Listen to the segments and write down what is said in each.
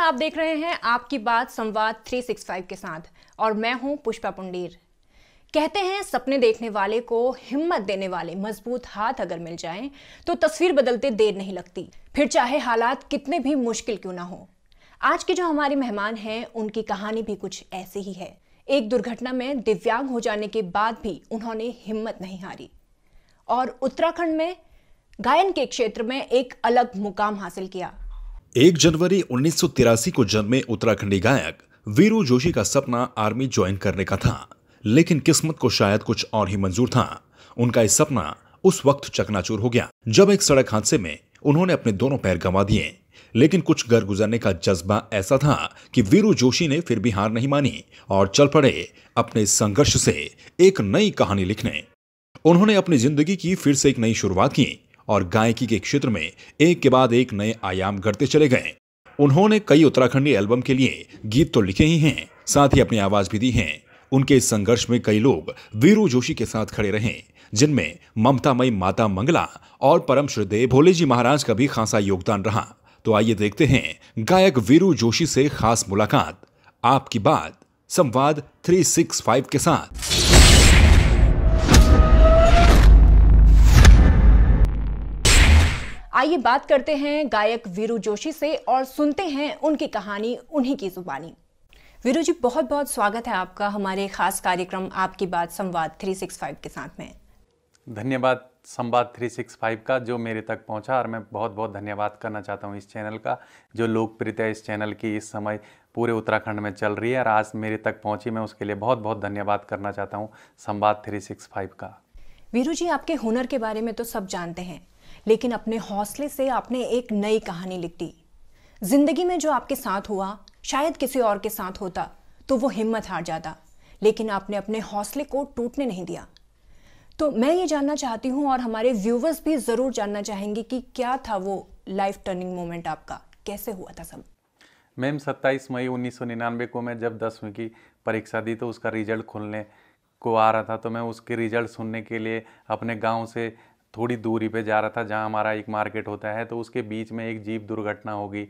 नमस्कार आप देख रहे हैं आपकी बात संवाद 365 के साथ और मैं हूं पुष्पा पुंडीर कहते हैं सपने देखने वाले को हिम्मत देने वाले मजबूत हाथ अगर मिल जाए तो तस्वीर बदलते देर नहीं लगती फिर चाहे हालात कितने भी मुश्किल क्यों ना हो आज के जो हमारे मेहमान हैं उनकी कहानी भी कुछ ऐसी ही है एक दुर्घटना में दिव्यांग हो जाने के बाद भी उन्होंने हिम्मत नहीं हारी और उत्तराखंड में गायन के क्षेत्र में एक अलग मुकाम हासिल किया एक जनवरी उन्नीस को जन्मे उत्तराखंडी गायक वीरू जोशी का सपना आर्मी ज्वाइन करने का था लेकिन किस्मत को शायद कुछ और ही मंजूर था उनका यह सपना उस वक्त चकनाचूर हो गया जब एक सड़क हादसे में उन्होंने अपने दोनों पैर गंवा दिए लेकिन कुछ घर गुजरने का जज्बा ऐसा था कि वीरू जोशी ने फिर भी हार नहीं मानी और चल पड़े अपने संघर्ष से एक नई कहानी लिखने उन्होंने अपनी जिंदगी की फिर से एक नई शुरुआत की और गायकी के क्षेत्र में एक के बाद एक नए आयाम गढ़ते चले गए उन्होंने कई उत्तराखंडी एल्बम के लिए गीत तो लिखे ही हैं साथ ही अपनी आवाज भी दी है उनके इस संघर्ष में कई लोग वीरू जोशी के साथ खड़े रहे जिनमें ममतामयी माता मंगला और परम श्रद्धेय भोले जी महाराज का भी खासा योगदान रहा तो आइए देखते हैं गायक वीरू जोशी से खास मुलाकात आपकी बात संवाद 365 के साथ आइए बात करते हैं गायक वीरू जोशी से और सुनते हैं उनकी कहानी उन्हीं की जुबानी वीरू जी बहुत बहुत स्वागत है आपका हमारे खास कार्यक्रम आपकी बात संवाद 365 के साथ में धन्यवाद संवाद 365 का जो मेरे तक पहुंचा और मैं बहुत बहुत धन्यवाद करना चाहता हूं इस चैनल का जो लोकप्रियता इस चैनल की इस समय पूरे उत्तराखंड में चल रही है और आज मेरे तक पहुंची मैं उसके लिए बहुत बहुत धन्यवाद करना चाहता हूं संवाद 365 का वीरू जी आपके हुनर के बारे में तो सब जानते हैं लेकिन अपने हौसले से आपने एक नई कहानी लिख दी जिंदगी में जो आपके साथ हुआ शायद किसी और के साथ होता तो वो हिम्मत हार जाता लेकिन आपने अपने हौसले को टूटने नहीं दिया तो मैं ये जानना चाहती हूँ और हमारे व्यूवर्स भी ज़रूर जानना चाहेंगे कि क्या था वो लाइफ टर्निंग मोमेंट आपका कैसे हुआ था सब मैम 27 मई 1999 को मैं जब दसवीं की परीक्षा दी तो उसका रिजल्ट खुलने को आ रहा था तो मैं उसके रिजल्ट सुनने के लिए अपने गांव से थोड़ी दूरी पे जा रहा था जहाँ हमारा एक मार्केट होता है तो उसके बीच में एक जीप दुर्घटना होगी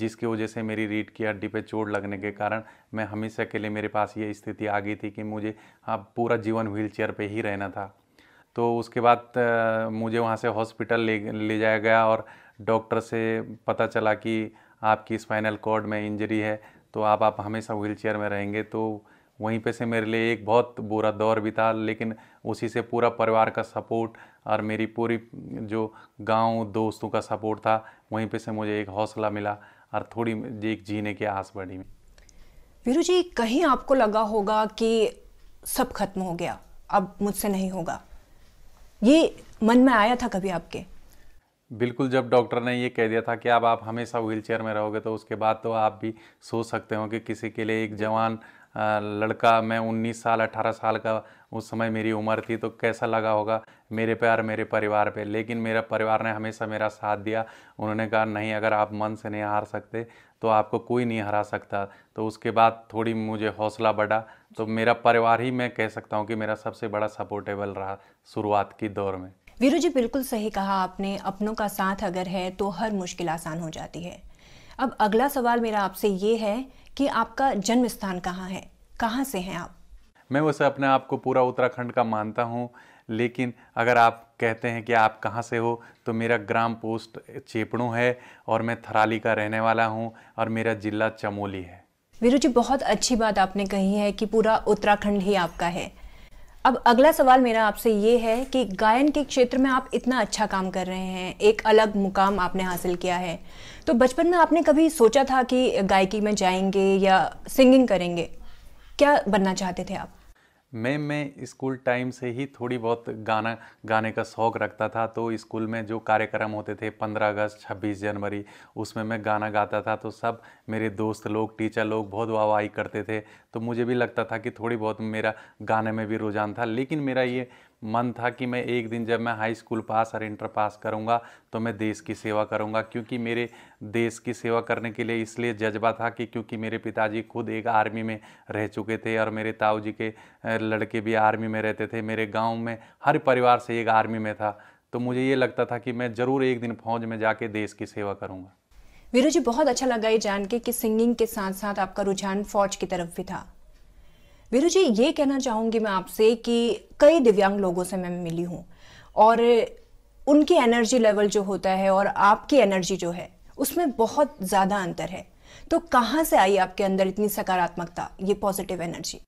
जिसकी वजह से मेरी रीढ़ की हड्डी पे चोट लगने के कारण मैं हमेशा के लिए मेरे पास ये स्थिति आ गई थी कि मुझे अब पूरा जीवन व्हील चेयर पर ही रहना था तो उसके बाद मुझे वहाँ से हॉस्पिटल ले ले जाया गया और डॉक्टर से पता चला कि आपकी स्पाइनल कॉर्ड में इंजरी है तो आप आप हमेशा व्हील चेयर में रहेंगे तो वहीं पे से मेरे लिए एक बहुत बुरा दौर भी था लेकिन उसी से पूरा परिवार का सपोर्ट और मेरी पूरी जो गांव दोस्तों का सपोर्ट था वहीं पे से मुझे एक हौसला मिला और थोड़ी एक जीने की आस बढ़ी वीरू जी कहीं आपको लगा होगा कि सब खत्म हो गया अब मुझसे नहीं होगा ये मन में आया था कभी आपके बिल्कुल जब डॉक्टर ने ये कह दिया था कि अब आप हमेशा व्हील चेयर में रहोगे तो उसके बाद तो आप भी सोच सकते हो कि किसी के लिए एक जवान लड़का मैं 19 साल 18 साल का उस समय मेरी उम्र थी तो कैसा लगा होगा मेरे प्यार मेरे परिवार पे लेकिन मेरा परिवार ने हमेशा मेरा साथ दिया उन्होंने कहा नहीं अगर आप मन से नहीं हार सकते तो आपको कोई नहीं हरा सकता तो उसके बाद थोड़ी मुझे हौसला बढ़ा तो मेरा परिवार ही मैं कह सकता हूँ कि मेरा सबसे बड़ा सपोर्टेबल रहा शुरुआत की दौर में वीरू जी बिल्कुल सही कहा आपने अपनों का साथ अगर है तो हर मुश्किल आसान हो जाती है अब अगला सवाल मेरा आपसे ये है कि आपका जन्म स्थान कहाँ है कहाँ से हैं आप मैं वैसे अपने आप को पूरा उत्तराखंड का मानता हूँ लेकिन अगर आप कहते हैं कि आप कहाँ से हो तो मेरा ग्राम पोस्ट चेपड़ू है और मैं थराली का रहने वाला हूँ और मेरा जिला चमोली है वीरू जी बहुत अच्छी बात आपने कही है कि पूरा उत्तराखंड ही आपका है अब अगला सवाल मेरा आपसे ये है कि गायन के क्षेत्र में आप इतना अच्छा काम कर रहे हैं एक अलग मुकाम आपने हासिल किया है तो बचपन में आपने कभी सोचा था कि गायकी में जाएंगे या सिंगिंग करेंगे क्या बनना चाहते थे आप मैम मैं स्कूल टाइम से ही थोड़ी बहुत गाना गाने का शौक़ रखता था तो स्कूल में जो कार्यक्रम होते थे पंद्रह अगस्त छब्बीस जनवरी उसमें मैं गाना गाता था तो सब मेरे दोस्त लोग टीचर लोग बहुत वाहवाही करते थे तो मुझे भी लगता था कि थोड़ी बहुत मेरा गाने में भी रुझान था लेकिन मेरा ये मन था कि मैं एक दिन जब मैं हाई स्कूल पास और इंटर पास करूँगा तो मैं देश की सेवा करूँगा क्योंकि मेरे देश की सेवा करने के लिए इसलिए जज्बा था कि क्योंकि मेरे पिताजी खुद एक आर्मी में रह चुके थे और मेरे ताऊ जी के लड़के भी आर्मी में रहते थे मेरे गाँव में हर परिवार से एक आर्मी में था तो मुझे ये लगता था कि मैं ज़रूर एक दिन फौज में जाके देश की सेवा करूँगा वीरू जी बहुत अच्छा लगा ये जान के कि सिंगिंग के साथ साथ आपका रुझान फौज की तरफ भी था वीरू जी ये कहना चाहूँगी मैं आपसे कि कई दिव्यांग लोगों से मैं मिली हूँ और उनकी एनर्जी लेवल जो होता है और आपकी एनर्जी जो है उसमें बहुत ज़्यादा अंतर है तो कहाँ से आई आपके अंदर इतनी सकारात्मकता ये पॉजिटिव एनर्जी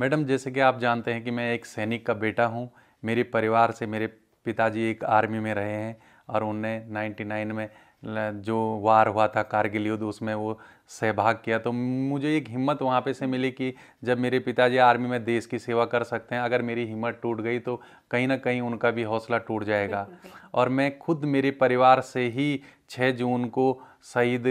मैडम जैसे कि आप जानते हैं कि मैं एक सैनिक का बेटा हूँ मेरे परिवार से मेरे पिताजी एक आर्मी में रहे हैं और उनने 99 में जो वार हुआ था कारगिल युद्ध उसमें वो सहभाग किया तो मुझे एक हिम्मत वहाँ पे से मिली कि जब मेरे पिताजी आर्मी में देश की सेवा कर सकते हैं अगर मेरी हिम्मत टूट गई तो कहीं ना कहीं उनका भी हौसला टूट जाएगा और मैं खुद मेरे परिवार से ही 6 जून को शहीद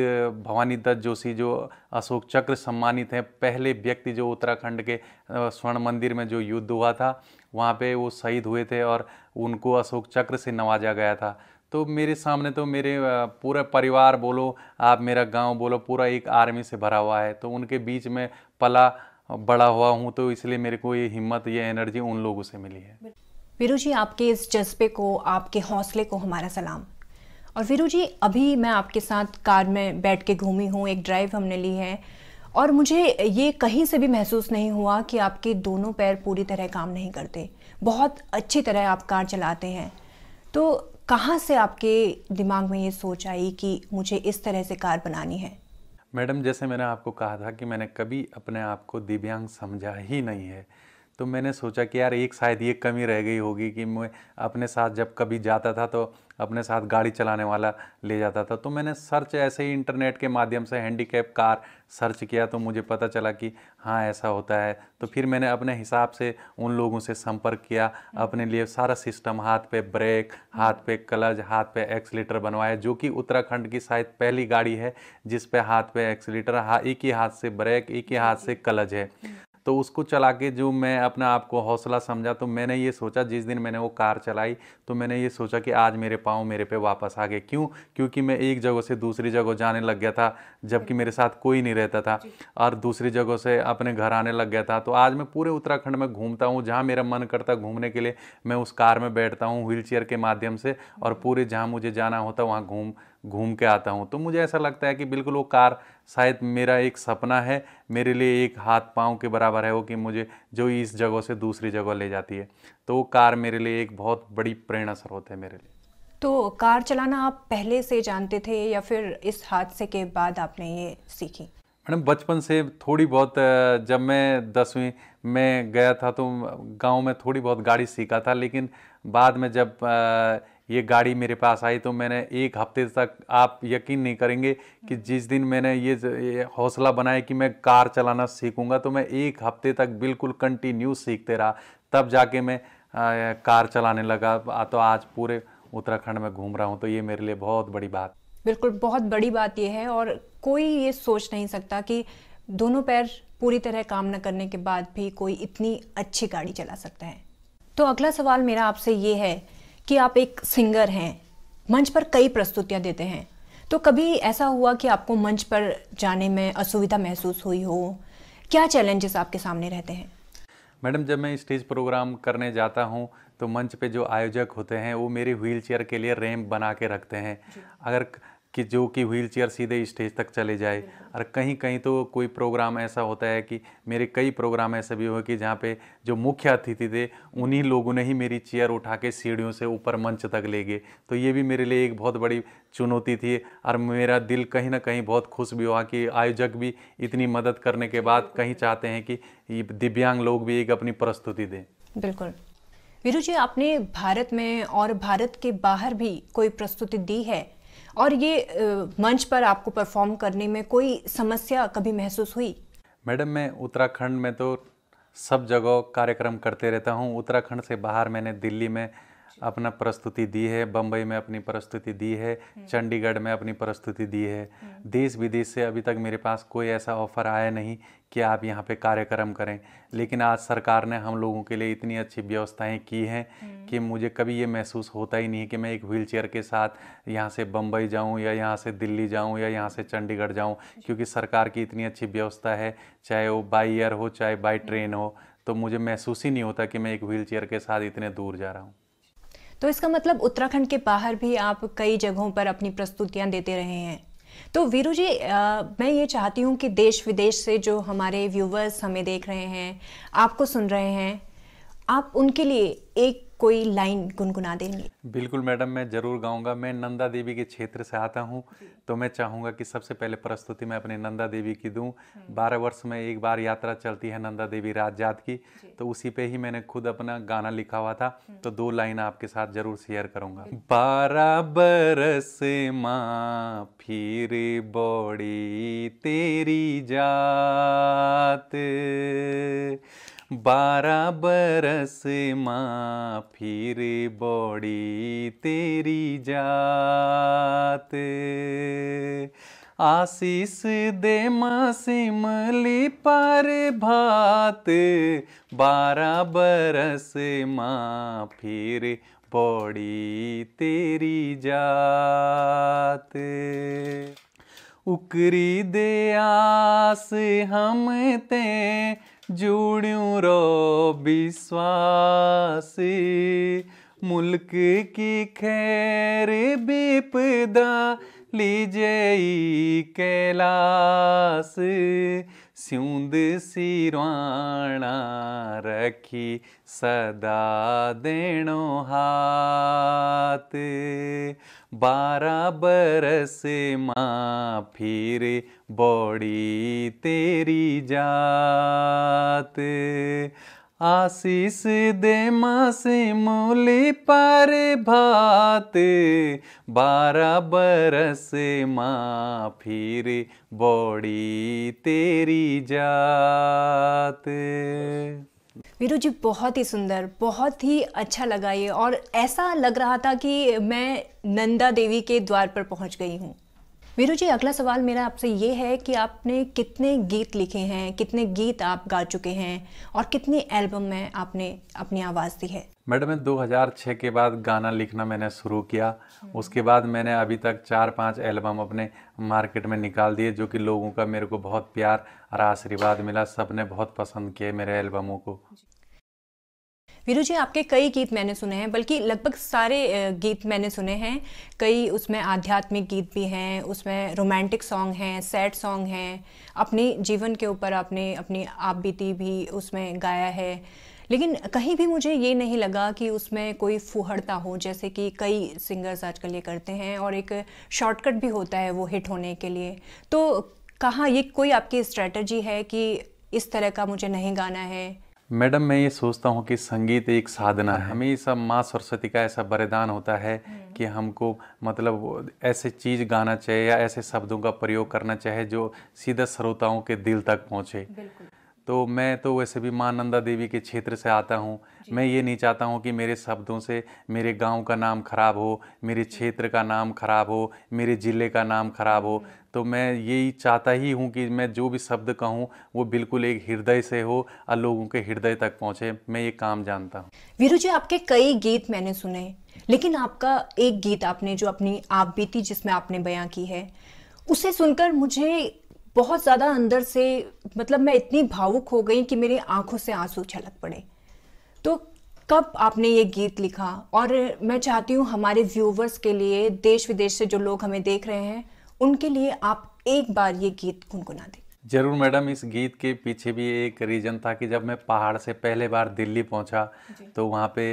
भवानी दत्त जोशी जो अशोक चक्र सम्मानित हैं पहले व्यक्ति जो उत्तराखंड के स्वर्ण मंदिर में जो युद्ध हुआ था वहाँ पर वो शहीद हुए थे और उनको अशोक चक्र से नवाजा गया था तो मेरे सामने तो मेरे पूरा परिवार बोलो आप मेरा गांव बोलो पूरा एक आर्मी से भरा हुआ है तो उनके बीच में पला बड़ा हुआ हूँ तो इसलिए मेरे को ये हिम्मत ये एनर्जी उन लोगों से मिली है वीरू जी आपके इस जज्बे को आपके हौसले को हमारा सलाम और वीरू जी अभी मैं आपके साथ कार में बैठ के घूमी हूँ एक ड्राइव हमने ली है और मुझे ये कहीं से भी महसूस नहीं हुआ कि आपके दोनों पैर पूरी तरह काम नहीं करते बहुत अच्छी तरह आप कार चलाते हैं तो कहाँ से आपके दिमाग में ये सोच आई कि मुझे इस तरह से कार बनानी है मैडम जैसे मैंने आपको कहा था कि मैंने कभी अपने आप को दिव्यांग समझा ही नहीं है तो मैंने सोचा कि यार एक शायद ये कमी रह गई होगी कि मैं अपने साथ जब कभी जाता था तो अपने साथ गाड़ी चलाने वाला ले जाता था तो मैंने सर्च ऐसे ही इंटरनेट के माध्यम से हैंडीकैप कार सर्च किया तो मुझे पता चला कि हाँ ऐसा होता है तो फिर मैंने अपने हिसाब से उन लोगों से संपर्क किया अपने लिए सारा सिस्टम हाथ पे ब्रेक हाथ पे क्लच हाथ पे एक्सलेटर बनवाया जो कि उत्तराखंड की शायद पहली गाड़ी है जिस पे हाथ पे एक्सलेटर हा एक ही हाथ से ब्रेक एक ही हाथ से क्लच है तो उसको चला के जो मैं अपना आप को हौसला समझा तो मैंने ये सोचा जिस दिन मैंने वो कार चलाई तो मैंने ये सोचा कि आज मेरे पाँव मेरे पे वापस आ गए क्यों क्योंकि मैं एक जगह से दूसरी जगह जाने लग गया था जबकि मेरे साथ कोई नहीं रहता था और दूसरी जगह से अपने घर आने लग गया था तो आज मैं पूरे उत्तराखंड में घूमता हूँ जहाँ मेरा मन करता घूमने के लिए मैं उस कार में बैठता हूँ व्हील के माध्यम से और हम्म। पूरे जहाँ मुझे जाना होता वहाँ घूम घूम के आता हूँ तो मुझे ऐसा लगता है कि बिल्कुल वो कार शायद मेरा एक सपना है मेरे लिए एक हाथ पाँव के बराबर है वो कि मुझे जो इस जगह से दूसरी जगह ले जाती है तो वो कार मेरे लिए एक बहुत बड़ी प्रेरणा स्रोत है मेरे लिए तो कार चलाना आप पहले से जानते थे या फिर इस हादसे के बाद आपने ये सीखी मैडम बचपन से थोड़ी बहुत जब मैं दसवीं में गया था तो गांव में थोड़ी बहुत गाड़ी सीखा था लेकिन बाद में जब ये गाड़ी मेरे पास आई तो मैंने एक हफ्ते तक आप यकीन नहीं करेंगे कि जिस दिन मैंने ये, हौसला बनाया कि मैं कार चलाना सीखूंगा तो मैं एक हफ्ते तक बिल्कुल कंटिन्यू सीखते रहा तब जाके मैं आ, कार चलाने लगा तो आज पूरे उत्तराखंड में घूम रहा हूँ तो ये मेरे लिए बहुत बड़ी बात बिल्कुल बहुत बड़ी बात यह है और कोई ये सोच नहीं सकता कि दोनों पैर पूरी तरह काम न करने के बाद भी कोई इतनी अच्छी गाड़ी चला सकता है तो अगला सवाल मेरा आपसे ये है कि आप एक सिंगर हैं मंच पर कई प्रस्तुतियां देते हैं तो कभी ऐसा हुआ कि आपको मंच पर जाने में असुविधा महसूस हुई हो क्या चैलेंजेस आपके सामने रहते हैं मैडम जब मैं स्टेज प्रोग्राम करने जाता हूँ तो मंच पे जो आयोजक होते हैं वो मेरी व्हील चेयर के लिए रैम्प बना के रखते हैं अगर कि जो कि व्हील चेयर सीधे स्टेज तक चले जाए और कहीं कहीं तो कोई प्रोग्राम ऐसा होता है कि मेरे कई प्रोग्राम ऐसे भी हुए कि जहाँ पे जो मुख्य अतिथि थे उन्हीं लोगों ने ही मेरी चेयर उठा के सीढ़ियों से ऊपर मंच तक ले गए तो ये भी मेरे लिए एक बहुत बड़ी चुनौती थी और मेरा दिल कहीं ना कहीं बहुत खुश भी हुआ कि आयोजक भी इतनी मदद करने के बाद कहीं चाहते हैं कि दिव्यांग लोग भी एक अपनी प्रस्तुति दें बिल्कुल वीरू जी आपने भारत में और भारत के बाहर भी कोई प्रस्तुति दी है और ये मंच पर आपको परफॉर्म करने में कोई समस्या कभी महसूस हुई मैडम मैं उत्तराखंड में तो सब जगह कार्यक्रम करते रहता हूँ उत्तराखंड से बाहर मैंने दिल्ली में अपना प्रस्तुति दी है बम्बई में अपनी प्रस्तुति दी है हम्म। चंडीगढ़ में अपनी प्रस्तुति दी है हम्म। देश विदेश से अभी तक मेरे पास कोई ऐसा ऑफर आया नहीं कि आप यहाँ पे कार्यक्रम करें लेकिन आज सरकार ने हम लोगों के लिए इतनी अच्छी व्यवस्थाएं की हैं हम्म। कि मुझे कभी ये महसूस होता ही नहीं कि मैं एक चेयर के साथ यहाँ से बम्बई जाऊँ या यहाँ से दिल्ली जाऊँ या यहाँ से चंडीगढ़ जाऊँ क्योंकि सरकार की इतनी अच्छी व्यवस्था है चाहे वो बाई एयर हो चाहे बाई ट्रेन हो तो मुझे महसूस ही नहीं होता कि मैं एक चेयर के साथ इतने दूर जा रहा हूँ तो इसका मतलब उत्तराखंड के बाहर भी आप कई जगहों पर अपनी प्रस्तुतियां देते रहे हैं तो वीरू जी आ, मैं ये चाहती हूँ कि देश विदेश से जो हमारे व्यूवर्स हमें देख रहे हैं आपको सुन रहे हैं आप उनके लिए एक कोई लाइन गुनगुना देंगे बिल्कुल मैडम मैं ज़रूर गाऊंगा मैं नंदा देवी के क्षेत्र से आता हूँ तो मैं चाहूंगा कि सबसे पहले प्रस्तुति मैं अपने नंदा देवी की दूं हम्म। बारह वर्ष में एक बार यात्रा चलती है नंदा देवी राज जात की तो उसी पे ही मैंने खुद अपना गाना लिखा हुआ था हम्म। तो दो लाइन आपके साथ ज़रूर शेयर करूँगा बारह बरस माँ फिर बड़ी तेरी जात बारह बरस माँ फिर बॉडी तेरी जात आशीष दे माँ सिमली पर भात बारह बरस माँ फिर बॉडी तेरी जात उकरी दे आस हम ते जोड़ियों रो विश्वासी मुल्क की खैर विपदा लीजे कैलाश सिंद सिराणा रखी सदा देणो हाथ बारा बरस माँ फिर बड़ी तेरी जात आशीष दे माँ से मूली पर भात बारा बरस माँ फिर बड़ी तेरी जात वीरू जी बहुत ही सुंदर बहुत ही अच्छा लगा ये और ऐसा लग रहा था कि मैं नंदा देवी के द्वार पर पहुंच गई हूँ वीरू जी अगला सवाल मेरा आपसे ये है कि आपने कितने गीत लिखे हैं कितने गीत आप गा चुके हैं और कितने एल्बम में आपने अपनी आवाज़ दी है मैडम मैं 2006 के बाद गाना लिखना मैंने शुरू किया उसके बाद मैंने अभी तक चार पांच एल्बम अपने मार्केट में निकाल दिए जो कि लोगों का मेरे को बहुत प्यार और आशीर्वाद मिला सब ने बहुत पसंद किए मेरे एल्बमों को वीरू जी आपके कई गीत मैंने सुने हैं बल्कि लगभग सारे गीत मैंने सुने हैं कई उसमें आध्यात्मिक गीत भी हैं उसमें रोमांटिक सॉन्ग हैं सैड सॉन्ग हैं अपने जीवन के ऊपर आपने अपनी आप बीती भी उसमें गाया है लेकिन कहीं भी मुझे ये नहीं लगा कि उसमें कोई फुहड़ता हो जैसे कि कई सिंगर्स आजकल ये करते हैं और एक शॉर्टकट भी होता है वो हिट होने के लिए तो कहाँ ये कोई आपकी स्ट्रेटजी है कि इस तरह का मुझे नहीं गाना है मैडम मैं ये सोचता हूँ कि संगीत एक साधना है हमें सब माँ सरस्वती का ऐसा बरिदान होता है हम्म। कि हमको मतलब ऐसे चीज़ गाना चाहिए या ऐसे शब्दों का प्रयोग करना चाहिए जो सीधा श्रोताओं के दिल तक पहुँचे तो मैं तो वैसे भी माँ नंदा देवी के क्षेत्र से आता हूँ मैं ये नहीं चाहता हूँ कि मेरे शब्दों से मेरे गांव का नाम खराब हो मेरे क्षेत्र का नाम खराब हो मेरे ज़िले का नाम खराब हो हम्म। तो मैं यही चाहता ही हूँ कि मैं जो भी शब्द कहूँ वो बिल्कुल एक हृदय से हो और लोगों के हृदय तक पहुँचे मैं ये काम जानता हूँ वीरू जी आपके कई गीत मैंने सुने लेकिन आपका एक गीत आपने जो अपनी आप बीती जिसमें आपने बयां की है उसे सुनकर मुझे बहुत ज़्यादा अंदर से मतलब मैं इतनी भावुक हो गई कि मेरी आंखों से आंसू छलक पड़े तो कब आपने ये गीत लिखा और मैं चाहती हूँ हमारे व्यूवर्स के लिए देश विदेश से जो लोग हमें देख रहे हैं उनके लिए आप एक बार ये गीत गुनगुना दें जरूर मैडम इस गीत के पीछे भी एक रीज़न था कि जब मैं पहाड़ से पहले बार दिल्ली पहुंचा तो वहाँ पे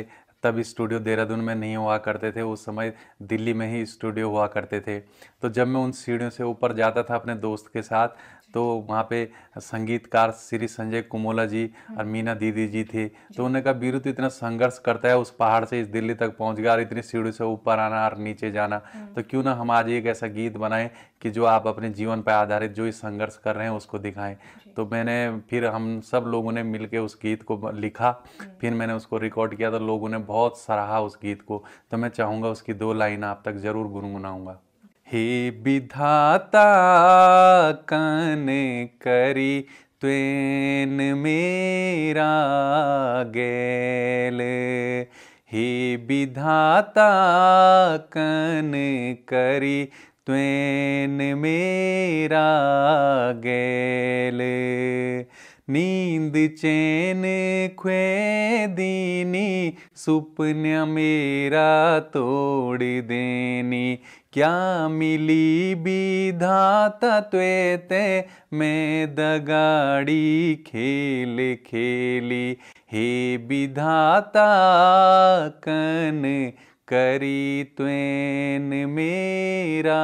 तब स्टूडियो देहरादून में नहीं हुआ करते थे उस समय दिल्ली में ही स्टूडियो हुआ करते थे तो जब मैं उन सीढ़ियों से ऊपर जाता था अपने दोस्त के साथ तो वहाँ पे संगीतकार श्री संजय कुमोला जी हम्म। और मीना दीदी जी थे तो उन्होंने कहा बीरू तो इतना संघर्ष करता है उस पहाड़ से इस दिल्ली तक पहुँच गया और इतनी सीढ़ी से ऊपर आना और नीचे जाना हम्म। तो क्यों ना हम आज एक ऐसा गीत बनाएं कि जो आप अपने जीवन पर आधारित जो इस संघर्ष कर रहे हैं उसको दिखाएं तो मैंने फिर हम सब लोगों ने मिल उस गीत को लिखा फिर मैंने उसको रिकॉर्ड किया तो लोगों ने बहुत सराहा उस गीत को तो मैं चाहूँगा उसकी दो लाइन आप तक ज़रूर गुनगुनाऊँगा हे विधाता कन करी त्वेन मेरा गेल हे विधाता कन करी त्वेन मेरा गेल नींद चैन खे दीनी सुपन मेरा तोड़ देनी क्या मिली विधाता त्वेते मैं दगाड़ी खेल खेली हे विधाता कन करी त्वेन मेरा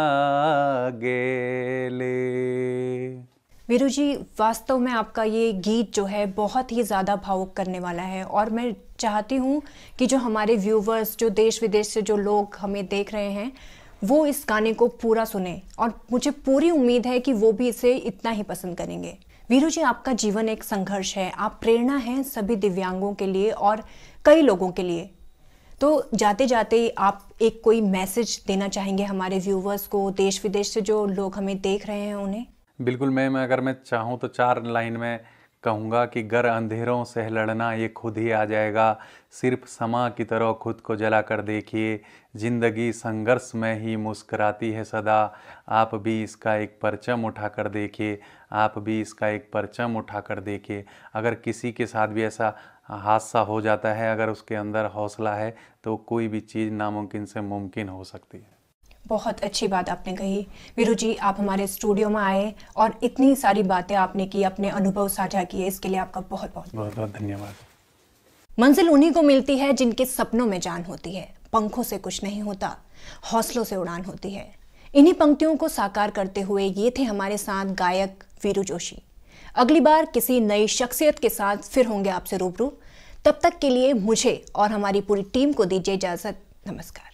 गेले वीरू जी वास्तव में आपका ये गीत जो है बहुत ही ज़्यादा भावुक करने वाला है और मैं चाहती हूँ कि जो हमारे व्यूवर्स जो देश विदेश से जो लोग हमें देख रहे हैं वो इस गाने को पूरा सुने और मुझे पूरी उम्मीद है कि वो भी इसे इतना ही पसंद करेंगे वीरू जी आपका जीवन एक संघर्ष है आप प्रेरणा हैं सभी दिव्यांगों के लिए और कई लोगों के लिए तो जाते जाते आप एक कोई मैसेज देना चाहेंगे हमारे व्यूवर्स को देश विदेश से जो लोग हमें देख रहे हैं उन्हें बिल्कुल मैम अगर मैं चाहूँ तो चार लाइन में कहूँगा कि गर अंधेरों से लड़ना ये खुद ही आ जाएगा सिर्फ समा की तरह खुद को जला कर देखिए जिंदगी संघर्ष में ही मुस्कराती है सदा आप भी इसका एक परचम उठा कर देखिए आप भी इसका एक परचम उठा कर देखिए अगर किसी के साथ भी ऐसा हादसा हो जाता है अगर उसके अंदर हौसला है तो कोई भी चीज़ नामुमकिन से मुमकिन हो सकती है बहुत अच्छी बात आपने कही वीरू जी आप हमारे स्टूडियो में आए और इतनी सारी बातें आपने की अपने अनुभव साझा किए इसके लिए आपका बहुत बहुत बहुत बहुत धन्यवाद मंजिल उन्हीं को मिलती है जिनके सपनों में जान होती है पंखों से कुछ नहीं होता हौसलों से उड़ान होती है इन्हीं पंक्तियों को साकार करते हुए ये थे हमारे साथ गायक वीरू जोशी अगली बार किसी नई शख्सियत के साथ फिर होंगे आपसे रूबरू तब तक के लिए मुझे और हमारी पूरी टीम को दीजिए इजाज़त नमस्कार